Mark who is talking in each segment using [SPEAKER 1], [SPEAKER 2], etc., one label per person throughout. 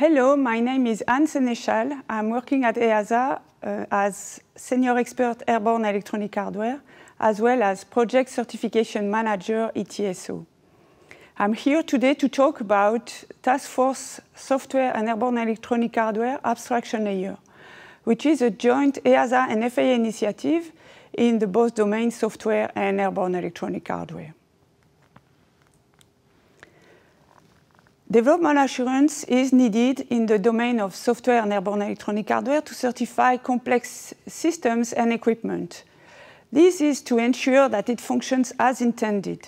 [SPEAKER 1] Hello, my name is Anne Senechal. I'm working at EASA uh, as Senior Expert Airborne Electronic Hardware, as well as Project Certification Manager, ETSO. I'm here today to talk about Task Force Software and Airborne Electronic Hardware Abstraction Layer, which is a joint EASA and FAA initiative in the both domain software and airborne electronic hardware. Development assurance is needed in the domain of software and airborne electronic hardware to certify complex systems and equipment. This is to ensure that it functions as intended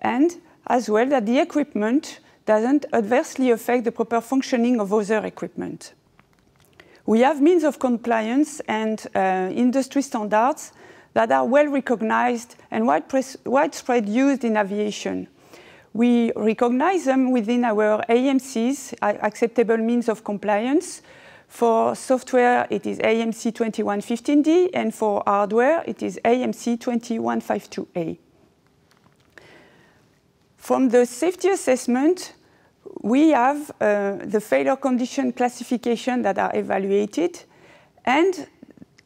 [SPEAKER 1] and as well that the equipment doesn't adversely affect the proper functioning of other equipment. We have means of compliance and uh, industry standards that are well recognized and widespread used in aviation. We recognize them within our AMCs, acceptable means of compliance. For software, it is AMC 2115D, and for hardware, it is AMC 2152A. From the safety assessment, we have uh, the failure condition classification that are evaluated, and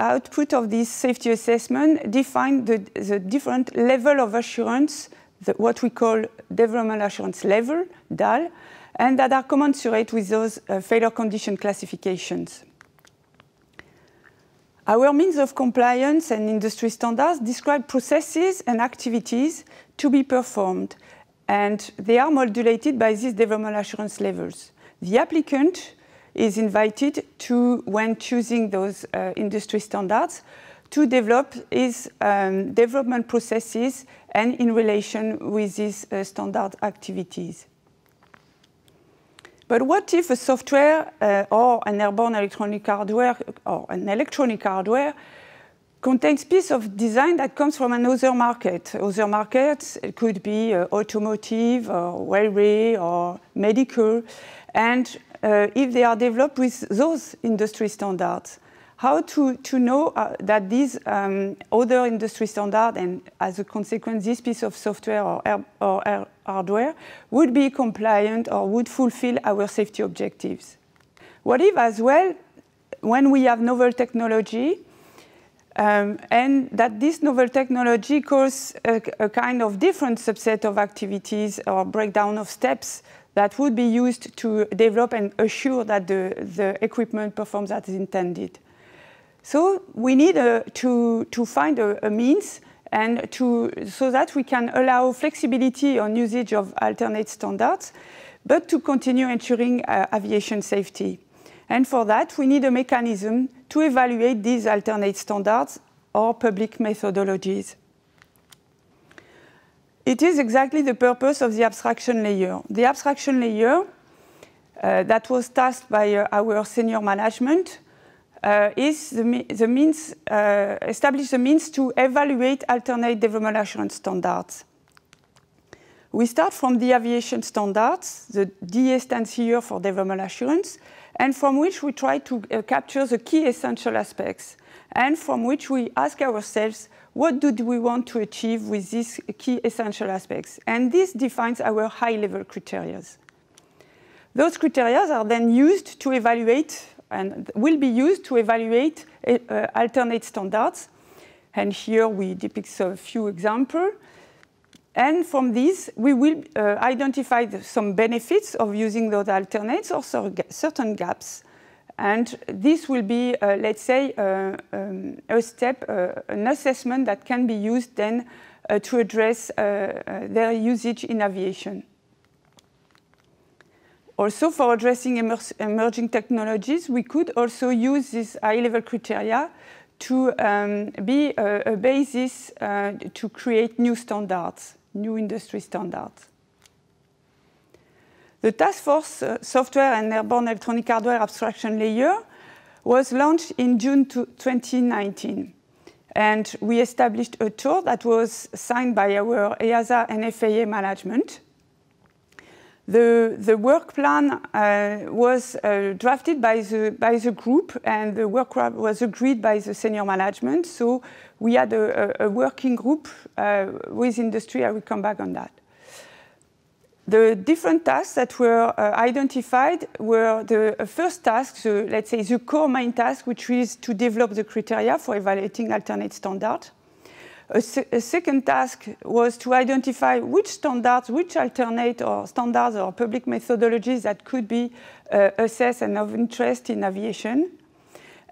[SPEAKER 1] output of this safety assessment define the, the different level of assurance the, what we call development assurance level, DAL, and that are commensurate with those uh, failure condition classifications. Our means of compliance and industry standards describe processes and activities to be performed, and they are modulated by these development assurance levels. The applicant is invited to, when choosing those uh, industry standards, to develop is um, development processes and in relation with these uh, standard activities. But what if a software uh, or an airborne electronic hardware or an electronic hardware contains piece of design that comes from another market. Other markets it could be uh, automotive or railway or medical. And uh, if they are developed with those industry standards, how to, to know uh, that these um, other industry standard and as a consequence this piece of software or, or hardware would be compliant or would fulfill our safety objectives. What if as well, when we have novel technology um, and that this novel technology causes a, a kind of different subset of activities or breakdown of steps that would be used to develop and assure that the, the equipment performs as intended. So we need uh, to, to find a, a, means and to, so that we can allow flexibility on usage of alternate standards, but to continue ensuring uh, aviation safety. And for that, we need a mechanism to evaluate these alternate standards or public methodologies. It is exactly the purpose of the abstraction layer. The abstraction layer uh, that was tasked by uh, our senior management uh, is the, the means, uh, establish the means to evaluate alternate development assurance standards. We start from the aviation standards, the DA stands here for development assurance, and from which we try to uh, capture the key essential aspects, and from which we ask ourselves, what do we want to achieve with these key essential aspects? And this defines our high-level criteria. Those criteria are then used to evaluate and will be used to evaluate uh, alternate standards. And here we depict a few examples. And from these, we will uh, identify the, some benefits of using those alternates or certain gaps. And this will be, uh, let's say, uh, um, a step, an assessment that can be used then to address their usage in aviation. Also, for addressing emer emerging technologies, we could also use these high-level criteria to um, be a, a basis uh, to create new standards, new industry standards. The Task Force uh, Software and Airborne Electronic Hardware Abstraction Layer was launched in June 2019. And we established a tool that was signed by our EASA and FAA management the, the work plan uh, was uh, drafted by the, by the group, and the work plan was agreed by the senior management. So we had a, a, a working group uh, with industry. I will come back on that. The different tasks that were uh, identified were the first task, let's say the core main task, which is to develop the criteria for evaluating alternate standards. A, a, second task was to identify which standards, which alternate or standards or public methodologies that could be uh, assessed and of interest in aviation.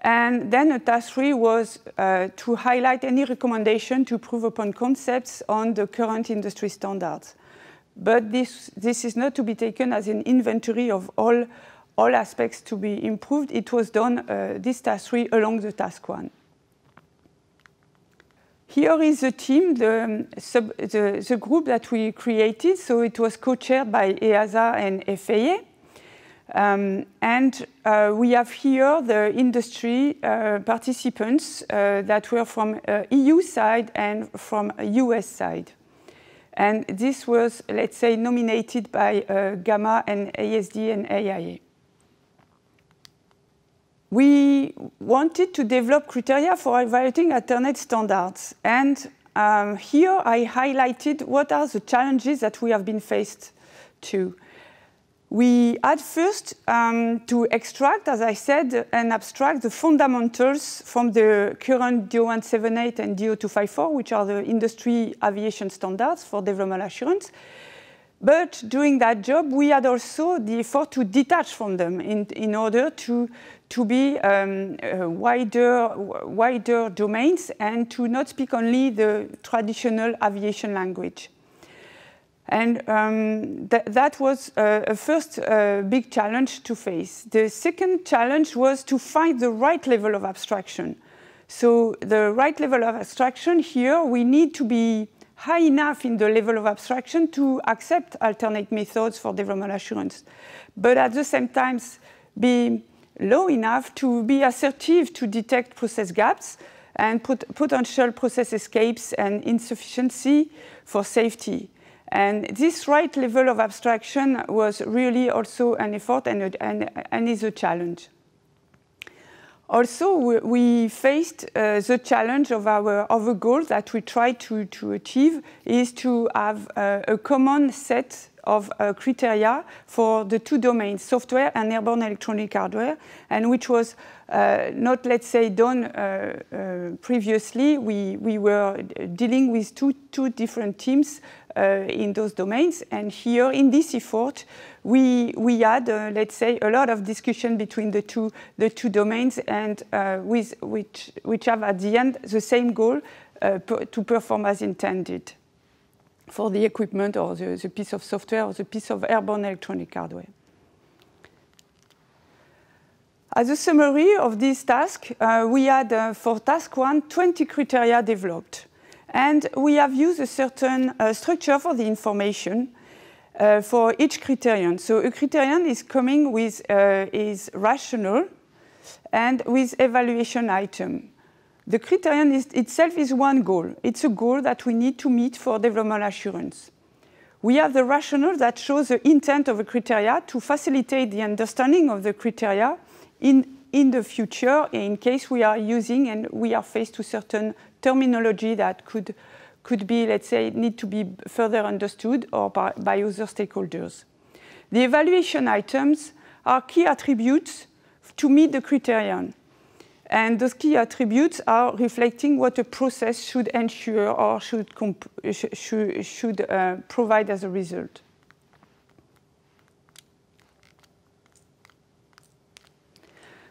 [SPEAKER 1] And then a task three was uh, to highlight any recommendation to prove upon concepts on the current industry standards. But this, this is not to be taken as an inventory of all, all aspects to be improved. It was done, uh, this task three, along the task one. Here is the team, the, sub, the, the, group that we created. So it was co-chaired by EASA and FAA. Um, and uh, we have here the industry uh, participants uh, that were from uh, EU side and from US side. And this was, let's say, nominated by uh, GAMMA and ASD and AIA we wanted to develop criteria for evaluating Ethernet standards. And um, here I highlighted what are the challenges that we have been faced to. We had first um, to extract, as I said, and abstract the fundamentals from the current DO178 and DO254, which are the industry aviation standards for development assurance. But doing that job, we had also the effort to detach from them in, in order to, to be um, uh, wider, wider domains and to not speak only the traditional aviation language. And um, th that was uh, a first uh, big challenge to face. The second challenge was to find the right level of abstraction. So the right level of abstraction here, we need to be high enough in the level of abstraction to accept alternate methods for development assurance, but at the same time be low enough to be assertive to detect process gaps and put potential process escapes and insufficiency for safety. And this right level of abstraction was really also an effort and, and, and is a challenge. Also, we faced uh, the challenge of our other goal that we try to, to achieve is to have uh, a common set of uh, criteria for the two domains, software and airborne electronic hardware, and which was uh, not, let's say, done uh, uh previously. We, we were dealing with two, two different teams uh, in those domains, and here in this effort, we, we had, uh, let's say, a lot of discussion between the two, the two domains, and with, which, which have at the end the same goal to perform as intended for the equipment or the, the piece of software or the piece of airborne electronic hardware. As a summary of this task, uh, we had uh, for task one 20 criteria developed. And we have used a certain uh, structure for the information uh, for each criterion. So a criterion is coming with uh, is rational and with evaluation item. The criterion is, itself is one goal. It's a goal that we need to meet for development assurance. We have the rationale that shows the intent of the criteria to facilitate the understanding of the criteria in, in the future in case we are using and we are faced to certain terminology that could, could be, let's say, need to be further understood or by, by other stakeholders. The evaluation items are key attributes to meet the criterion. And those key attributes are reflecting what a process should ensure or should, should uh, provide as a result.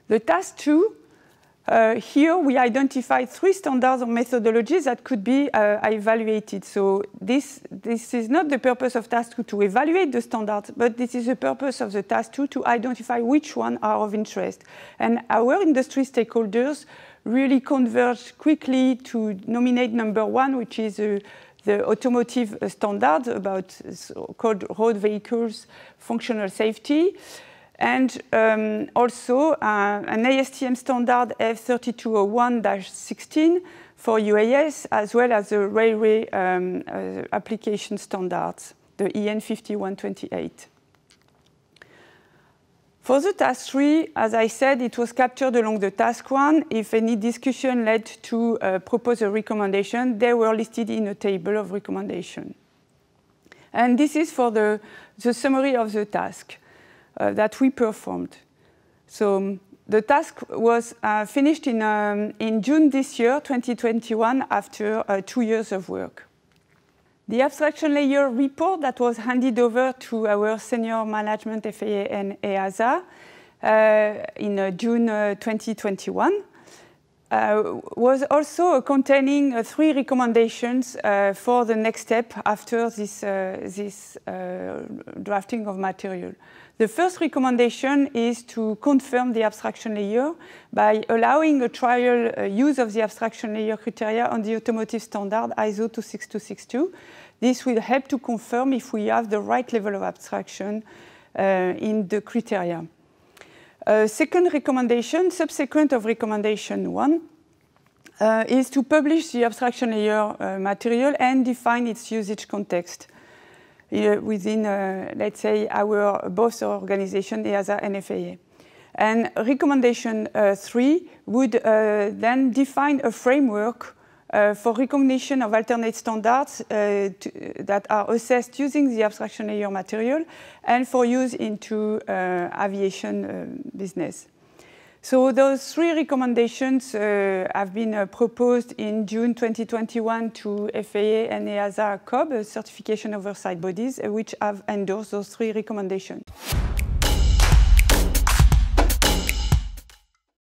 [SPEAKER 1] The task two uh, here we identified three standards or methodologies that could be uh, evaluated. So this, this is not the purpose of task two to evaluate the standards, but this is the purpose of the task two to identify which one are of interest. And our industry stakeholders really converge quickly to nominate number one, which is uh, the automotive standard about uh, called road vehicles functional safety and um, also uh, an ASTM standard F3201-16 for UAS, as well as the railway um, uh, application standards, the EN5128. For the task three, as I said, it was captured along the task one. If any discussion led to uh, propose a recommendation, they were listed in a table of recommendation. And this is for the, the summary of the task uh, that we performed. So um, the task was uh, finished in, um, in June this year, 2021, after uh, two years of work. The abstraction layer report that was handed over to our senior management FAA and EASA uh, in uh, June uh, 2021 uh, was also containing uh, three recommendations uh, for the next step after this, this drafting of material. The first recommendation is to confirm the abstraction layer by allowing a trial uh, use of the abstraction layer criteria on the automotive standard ISO 26262. This will help to confirm if we have the right level of abstraction uh, in the criteria. Uh, second recommendation, subsequent of recommendation one, uh, is to publish the abstraction layer uh, material and define its usage context uh, within, uh, let's say, our both organization, EASA and FAA. And recommendation three would then define a framework uh, for recognition of alternate standards uh, to, that are assessed using the abstraction layer material and for use into uh, aviation uh, business. So those three recommendations have been proposed in June 2021 to FAA and EASA COB, certification oversight bodies, which have endorsed those three recommendations.